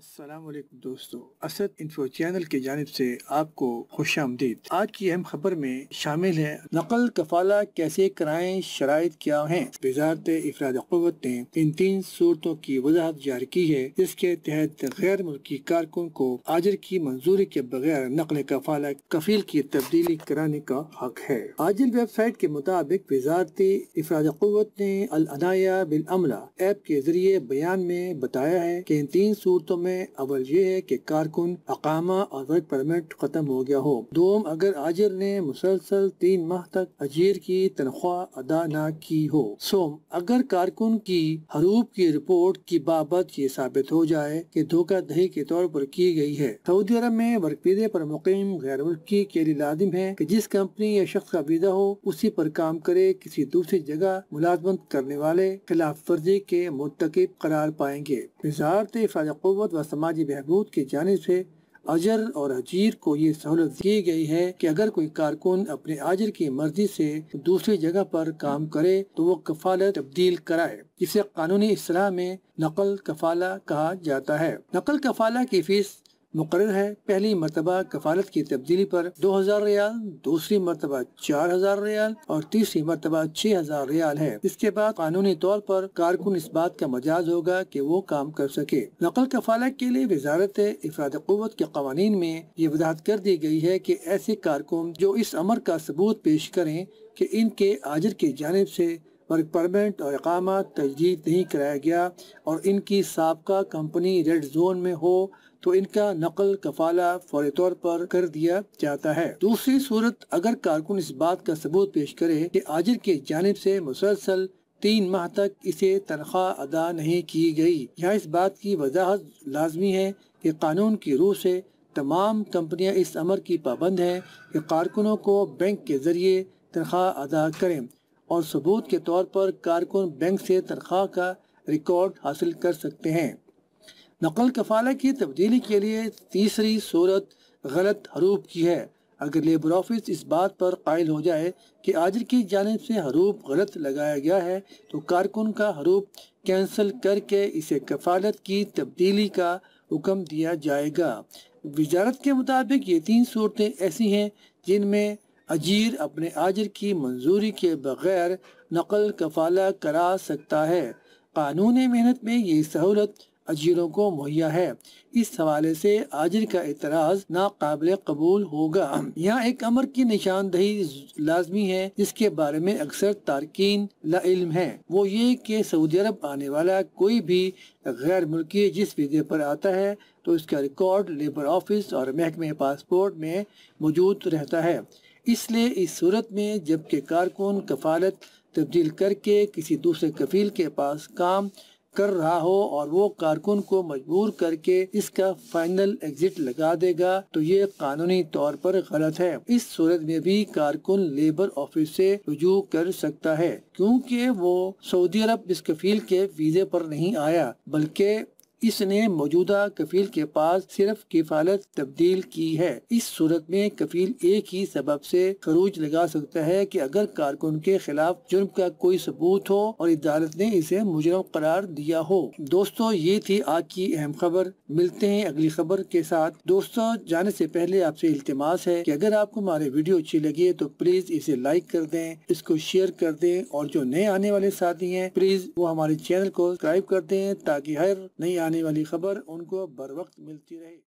अस्सलाम वालेकुम दोस्तों असद इन्फो चैनल की जानब से आपको खुश आमदीद आज की अहम खबर में शामिल है नकल कफाला कैसे कराएं शराइ क्या है वजारत अफराद अवत ने इन तीन सूरतों की वजाहत जारी की है जिसके तहत गैर मुल्की कारकुन को आजर की मंजूरी के बगैर नकल कफाला कफील की तब्दीली कराने का हक है आजिर वेबसाइट के मुताबिक वजारती अफराद अवत ने अनाया बिल अमला ऐप के जरिए बयान में बताया है की इन तीन सूरतों में में अवल ये है कि कारकुन अकामा और वर्क परमिट खत्म हो गया हो दोम अगर आजिर ने मुसलसल तीन माह तक अजीर की तनख्वाह अदा न की हो सोम अगर कारकुन की हरूप की रिपोर्ट की बाबत ये साबित हो जाए कि दही के तौर पर की गई है सऊदी अरब में वर्क वीजे पर मुकम गैर मुल्की के लिए लाजिम है कि जिस कंपनी या शख्स का वीजा हो उसी पर काम करे किसी दूसरी जगह मुलाजमत करने वाले खिलाफ वर्जी के मुंतकब करार पाएंगे वजारत व समाजी बहबूद की जाने से अजर और अजीर को ये सहूलत दी गई है कि अगर कोई कारकुन अपने आजर की मर्जी से दूसरी जगह पर काम करे तो वो कफालत तब्दील कराए इसे कानूनी असलाह में नकल कफाला कहा जाता है नकल कफाला की फीस मुकर है पहली मरतबा कफालत की तब्दीली पर दो हजार रियाल दूसरी मरतबा चार हजार रियाल और तीसरी मरतबा छह हजार रियाल है इसके बाद कानूनी तौर पर कारकुन इस बात का मजाज होगा कि वो काम कर सके नकल कफालत के लिए वजारत इफराद कवत के कवानीन में ये वजाहत कर दी गई है की ऐसे कारकुन जो इस अमर का सबूत पेश करें कि इनके आजर की जानब ऐसी वर्क परमिट और इकामा तजदीद नहीं कराया गया और इनकी सबका कंपनी रेड जोन में हो तो इनका नकल कफाला फौरी तौर पर कर दिया जाता है दूसरी सूरत अगर कारकुन इस बात का सबूत पेश करे कि आजिर के जानब से मुसलसल तीन माह तक इसे तनख्वाह अदा नहीं की गई यहाँ इस बात की वजाहत लाजमी है कि कानून की रूह से तमाम कंपनियां इस अमर की पाबंद हैं कि कारकुनों को बैंक के ज़रिए तनख्वाह अदा करें और सबूत के तौर पर कारकुन बैंक से तनख्वाह का रिकॉर्ड हासिल कर सकते हैं नकल कफाला की तब्दीली के लिए तीसरी सूरत गलत हरूप की है अगर लेबर ऑफिस इस बात पर कायल हो जाए कि आजिर की जानब से हरूप गलत लगाया गया है तो कारकुन का हरूप कैंसिल करके इसे कफालत की तब्दीली का हुक्म दिया जाएगा वजारत के मुताबिक ये तीन सूरतें ऐसी हैं जिनमें अजीर अपने आजर की मंजूरी के बगैर नकल कफाला करा सकता है कानून मेहनत में ये सहूलत अजीरों को मुहैया है इस हवाले से आजर का एतराज नाकबिल कबूल होगा यहाँ एक अमर की निशानदही लाजमी है जिसके बारे में अक्सर तारकिन लाइल्म है वो ये कि सऊदी अरब आने वाला कोई भी गैर मुल्की जिस वीजे पर आता है तो इसका रिकॉर्ड लेबर ऑफिस और महकमे पासपोर्ट में मौजूद रहता है इसलिए इस सूरत में जबकि कारकुन कफालत तब्दील करके किसी दूसरे कफील के पास काम कर रहा हो और वो कारकुन को मजबूर करके इसका फाइनल एग्जिट लगा देगा तो ये कानूनी तौर पर गलत है इस सूरत में भी कारकुन लेबर ऑफिस से रजू कर सकता है क्योंकि वो सऊदी अरब इस कफील के वीजे पर नहीं आया बल्कि इसने मौजूदा कफील के पास सिर्फ किफालत तब्दील की है इस सूरत में कफील एक ही सबब से खरूज लगा सकता है कि अगर कारकुन के खिलाफ जुर्म का कोई सबूत हो और अदालत ने इसे मुजरम करार दिया हो दोस्तों ये थी आज की अहम खबर मिलते हैं अगली खबर के साथ दोस्तों जाने से पहले आपसे इल्तमास है कि अगर आपको हमारे वीडियो अच्छी लगी है तो प्लीज इसे लाइक कर दें इसको शेयर कर दें और जो नए आने वाले साथी हैं प्लीज वो हमारे चैनल को सब्सक्राइब कर दें ताकि हर नई आने वाली खबर उनको बर वक्त मिलती रहे